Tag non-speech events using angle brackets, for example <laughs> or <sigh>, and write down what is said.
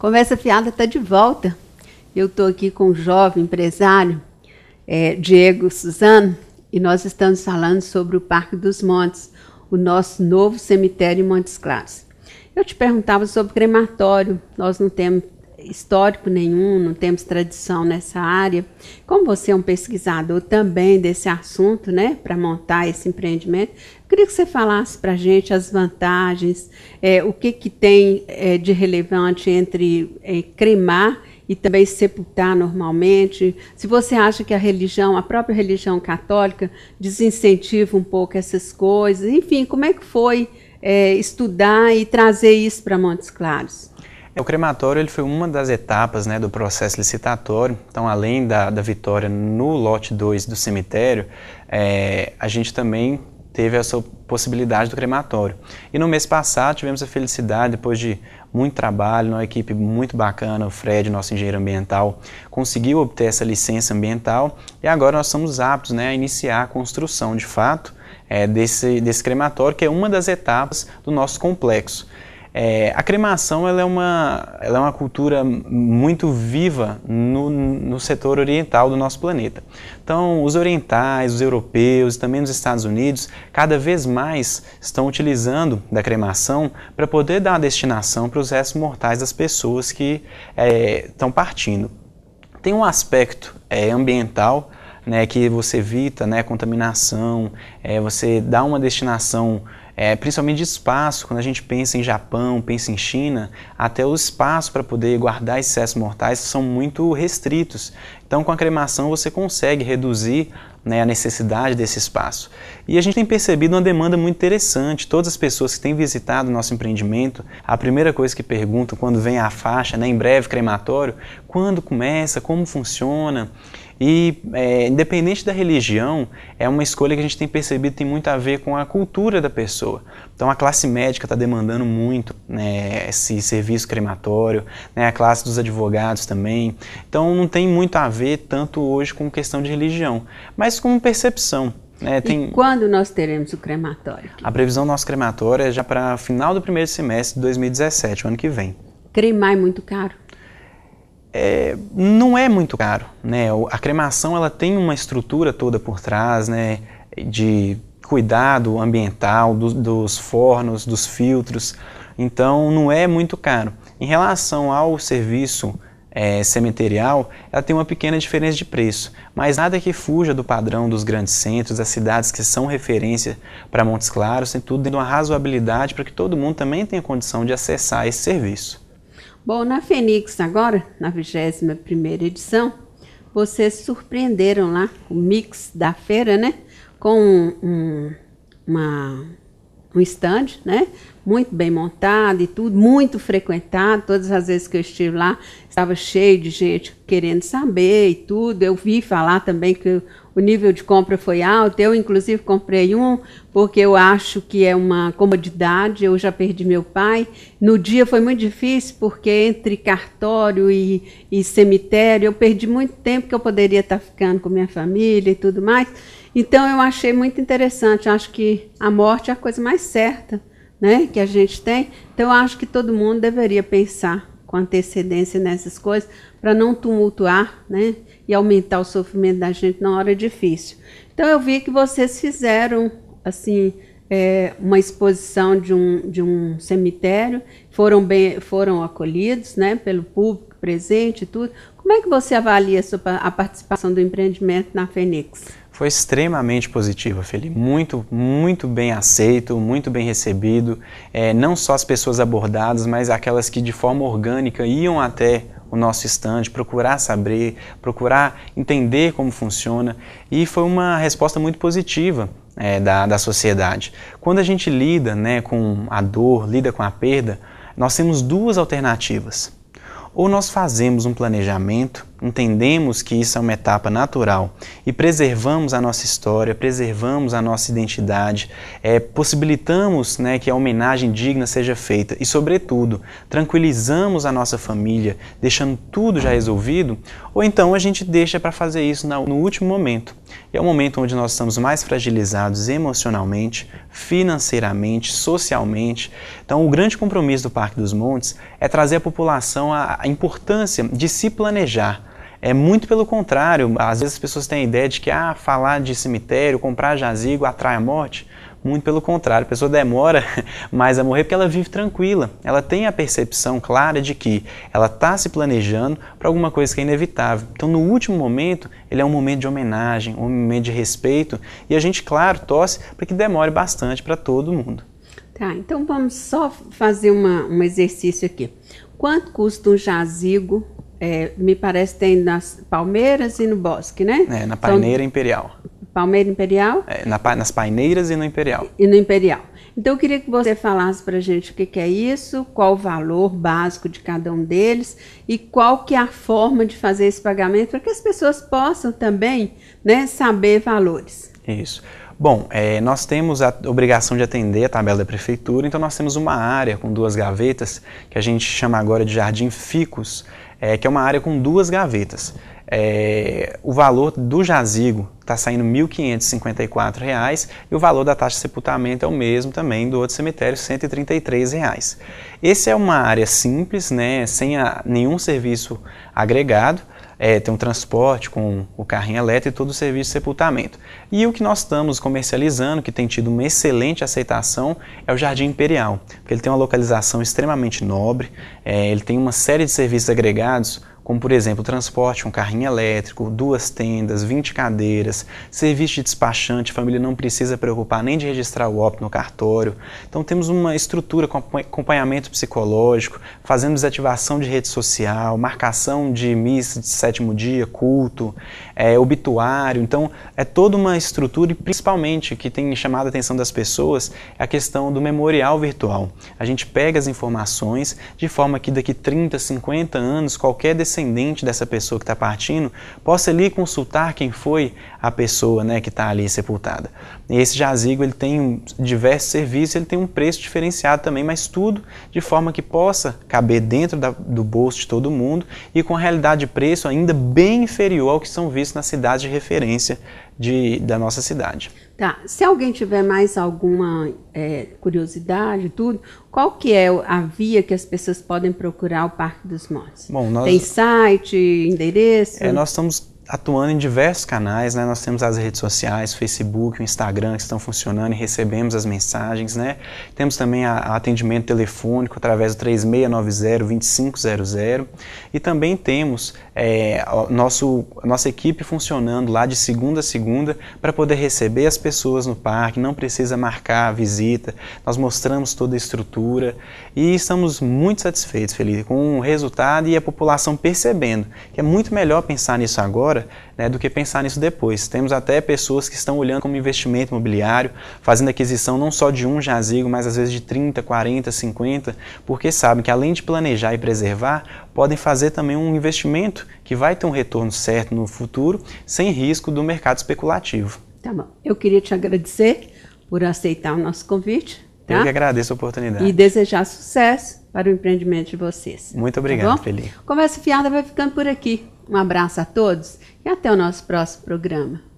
Conversa Fiada está de volta. Eu estou aqui com o jovem empresário, é, Diego Suzano, e nós estamos falando sobre o Parque dos Montes, o nosso novo cemitério em Montes Claros. Eu te perguntava sobre crematório, nós não temos histórico nenhum, não temos tradição nessa área. Como você é um pesquisador também desse assunto, né, para montar esse empreendimento, queria que você falasse para a gente as vantagens, é, o que, que tem é, de relevante entre é, cremar e também sepultar normalmente. Se você acha que a religião, a própria religião católica, desincentiva um pouco essas coisas, enfim, como é que foi é, estudar e trazer isso para Montes Claros? O crematório ele foi uma das etapas né, do processo licitatório. Então, além da, da vitória no lote 2 do cemitério, é, a gente também teve essa possibilidade do crematório. E no mês passado tivemos a felicidade, depois de muito trabalho, uma equipe muito bacana, o Fred, nosso engenheiro ambiental, conseguiu obter essa licença ambiental e agora nós estamos aptos né, a iniciar a construção de fato é, desse, desse crematório, que é uma das etapas do nosso complexo. É, a cremação ela é, uma, ela é uma cultura muito viva no, no setor oriental do nosso planeta. Então, os orientais, os europeus e também os Estados Unidos, cada vez mais estão utilizando da cremação para poder dar destinação para os restos mortais das pessoas que é, estão partindo. Tem um aspecto é, ambiental né, que você evita né, contaminação, é, você dá uma destinação, é, principalmente de espaço, quando a gente pensa em Japão, pensa em China, até o espaço para poder guardar excessos mortais são muito restritos. Então, com a cremação, você consegue reduzir né, a necessidade desse espaço. E a gente tem percebido uma demanda muito interessante. Todas as pessoas que têm visitado o nosso empreendimento, a primeira coisa que perguntam quando vem a faixa, né, em breve crematório, quando começa, como funciona. E, é, independente da religião, é uma escolha que a gente tem percebido tem muito a ver com a cultura da pessoa. Então, a classe médica está demandando muito né, esse serviço crematório, né, a classe dos advogados também. Então, não tem muito a ver tanto hoje com questão de religião, mas com percepção. É, tem... E quando nós teremos o crematório? A previsão do nosso crematório é já para final do primeiro semestre de 2017, o ano que vem. Cremar é muito caro? é, não é muito caro, né? A cremação ela tem uma estrutura toda por trás, né? De cuidado ambiental do, dos fornos, dos filtros, então não é muito caro. Em relação ao serviço é, ela tem uma pequena diferença de preço, mas nada que fuja do padrão dos grandes centros, das cidades que são referência para Montes Claros, tem tudo dando uma razoabilidade para que todo mundo também tenha condição de acessar esse serviço. Bom, na Fênix agora, na 21ª edição, vocês surpreenderam lá o mix da feira, né? Com um, uma, um stand, né? muito bem montado e tudo, muito frequentado. Todas as vezes que eu estive lá, estava cheio de gente querendo saber e tudo. Eu vi falar também que o nível de compra foi alto. Eu, inclusive, comprei um porque eu acho que é uma comodidade. Eu já perdi meu pai. No dia foi muito difícil porque entre cartório e, e cemitério eu perdi muito tempo que eu poderia estar ficando com minha família e tudo mais. Então eu achei muito interessante. Eu acho que a morte é a coisa mais certa né, que a gente tem. Então, acho que todo mundo deveria pensar com antecedência nessas coisas para não tumultuar né, e aumentar o sofrimento da gente na hora difícil. Então, eu vi que vocês fizeram assim é, uma exposição de um, de um cemitério, foram, bem, foram acolhidos né, pelo público presente e tudo. Como é que você avalia a participação do empreendimento na Fênix? foi extremamente positiva, Felipe. Muito, muito bem aceito, muito bem recebido. É, não só as pessoas abordadas, mas aquelas que de forma orgânica iam até o nosso estande, procurar saber, procurar entender como funciona. E foi uma resposta muito positiva. É, da, da sociedade. Quando a gente lida né, com a dor, lida com a perda, nós temos duas alternativas. Ou nós fazemos um planejamento entendemos que isso é uma etapa natural e preservamos a nossa história, preservamos a nossa identidade, é, possibilitamos né, que a homenagem digna seja feita e, sobretudo, tranquilizamos a nossa família, deixando tudo já resolvido, ou então a gente deixa para fazer isso no último momento. E é o momento onde nós estamos mais fragilizados emocionalmente, financeiramente, socialmente. Então, o grande compromisso do Parque dos Montes é trazer à população a, a importância de se planejar, é muito pelo contrário, às vezes as pessoas têm a ideia de que ah, falar de cemitério, comprar jazigo atrai a morte. Muito pelo contrário, a pessoa demora <laughs> mais a morrer porque ela vive tranquila. Ela tem a percepção clara de que ela está se planejando para alguma coisa que é inevitável. Então, no último momento, ele é um momento de homenagem, um momento de respeito e a gente, claro, torce para que demore bastante para todo mundo. Tá, então vamos só fazer uma, um exercício aqui. Quanto custa um jazigo é, me parece tem nas Palmeiras e no Bosque, né? É, na Paineira São... Imperial. Palmeira Imperial? É, na, nas Paineiras e no Imperial. E, e no Imperial. Então eu queria que você falasse para a gente o que, que, é isso, qual o valor básico de cada um deles e qual que é a forma de fazer esse pagamento para que as pessoas possam também né, saber valores. Isso. Bom, é, nós temos a obrigação de atender a tabela da prefeitura, então nós temos uma área com duas gavetas que a gente chama agora de Jardim Ficus é, que é uma área com duas gavetas. É, o valor do jazigo está saindo R$ 1.554 e o valor da taxa de sepultamento é o mesmo também do outro cemitério, R$ 133,00. Reais. Esse é uma área simples, né, sem a, nenhum serviço agregado, é, tem um transporte com o carrinho elétrico e todo o serviço de sepultamento. E o que nós estamos comercializando, que tem tido uma excelente aceitação, é o Jardim Imperial, porque ele tem uma localização extremamente nobre, é, ele tem uma série de serviços agregados como por exemplo transporte, um carrinho elétrico, duas tendas, 20 cadeiras, serviço de despachante, a família não precisa preocupar nem de registrar o óbito no cartório. Então temos uma estrutura com acompanhamento psicológico, fazemos ativação de rede social, marcação de missa de sétimo dia, culto, é, obituário. Então é toda uma estrutura e principalmente que tem chamado a atenção das pessoas é a questão do memorial virtual. A gente pega as informações de forma que daqui 30, 50 anos qualquer descendente descendente dessa pessoa que está partindo possa ali consultar quem foi a pessoa né, que está ali sepultada. E esse jazigo ele tem diversos serviços, ele tem um preço diferenciado também, mas tudo de forma que possa caber dentro da, do bolso de todo mundo e com a realidade de preço ainda bem inferior ao que são vistos nas cidades de referência de, da nossa cidade. Tá. Se alguém tiver mais alguma é, curiosidade, tudo, qual que é a via que as pessoas podem procurar o Parque dos Mortos? Bom, nós... Tem site, endereço? É, nós estamos atuando em diversos canais, né? Nós temos as redes sociais, Facebook, o Instagram que estão funcionando e recebemos as mensagens, né? Temos também a, a atendimento telefônico através do 3690-2500 e também temos é, nosso, nossa equipe funcionando lá de segunda a segunda para poder receber as pessoas no parque, não precisa marcar a visita, nós mostramos toda a estrutura e estamos muito satisfeitos, Felipe, com o resultado e a população percebendo que é muito melhor pensar nisso agora agora né, do que pensar nisso depois. Temos até pessoas que estão olhando como investimento imobiliário, fazendo aquisição não só de um jazigo, mas às vezes de 30, 40, 50, porque sabem que além de planejar e preservar, podem fazer também um investimento que vai ter um retorno certo no futuro, sem risco do mercado especulativo. Tá bom. Eu queria te agradecer por aceitar o nosso convite. Tá? Eu que agradeço a oportunidade. E desejar sucesso para o empreendimento de vocês. Muito tá obrigado, tá Felipe. Conversa Fiada vai ficando por aqui. Um abraço a todos e até o nosso próximo programa.